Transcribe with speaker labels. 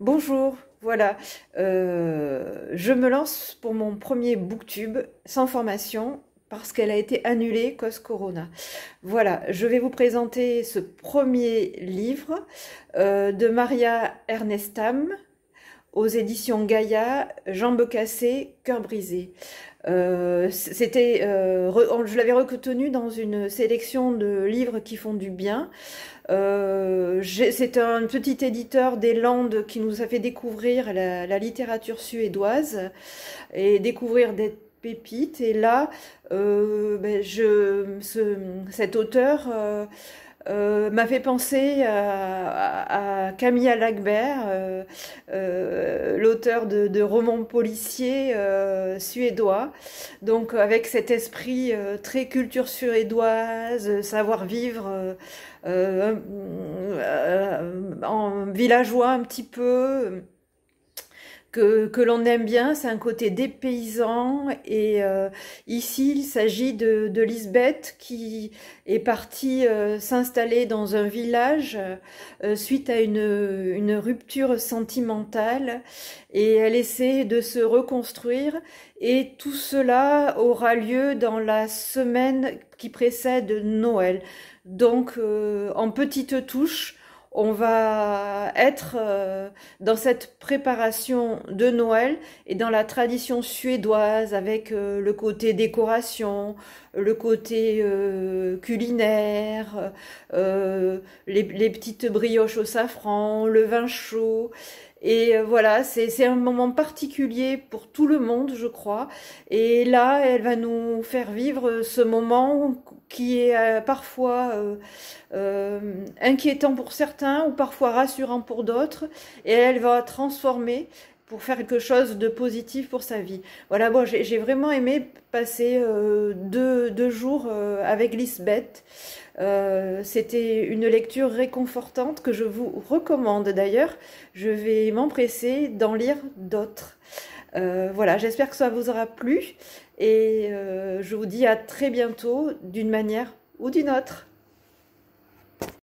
Speaker 1: Bonjour, voilà, euh, je me lance pour mon premier booktube sans formation parce qu'elle a été annulée cause Corona. Voilà, je vais vous présenter ce premier livre euh, de Maria Ernestam aux éditions Gaïa, Jambes cassées, cœur brisé. Euh, c'était, euh, je l'avais retenu dans une sélection de livres qui font du bien. Euh, c'est un petit éditeur des Landes qui nous a fait découvrir la, littérature suédoise et découvrir des pépites. Et là, ben je, cet auteur euh, m'a fait penser à, à, Camilla Lagbert, euh, euh, l'auteur de, de, romans policiers euh, suédois. Donc avec cet esprit très culture suédoise, savoir-vivre en villageois un petit peu que, l'on aime bien, c'est un côté dépaysant. Et euh, ici, il s'agit de, de, Lisbeth qui est partie euh, s'installer dans un village euh, suite à une, une, rupture sentimentale et elle essaie de se reconstruire. Et tout cela aura lieu dans la semaine qui précède Noël. Donc, en petite touche on va être euh, dans cette préparation de Noël et dans la tradition suédoise avec euh, le côté décoration, le côté euh, culinaire, les, petites brioches au safran, le vin chaud. Et euh, voilà, c'est un moment particulier pour tout le monde, je crois. Et là, elle va nous faire vivre ce moment qui est euh, parfois euh, inquiétant pour certains ou parfois rassurant pour d'autres. Et elle va transformer pour faire quelque chose de positif pour sa vie. Voilà, bon, j'ai vraiment aimé passer euh, deux, jours euh, avec Lisbeth. Euh, c'était une lecture réconfortante que je vous recommande d'ailleurs. Je vais m'empresser d'en lire d'autres. voilà, j'espère que ça vous aura plu et je vous dis à très bientôt d'une manière ou d'une autre.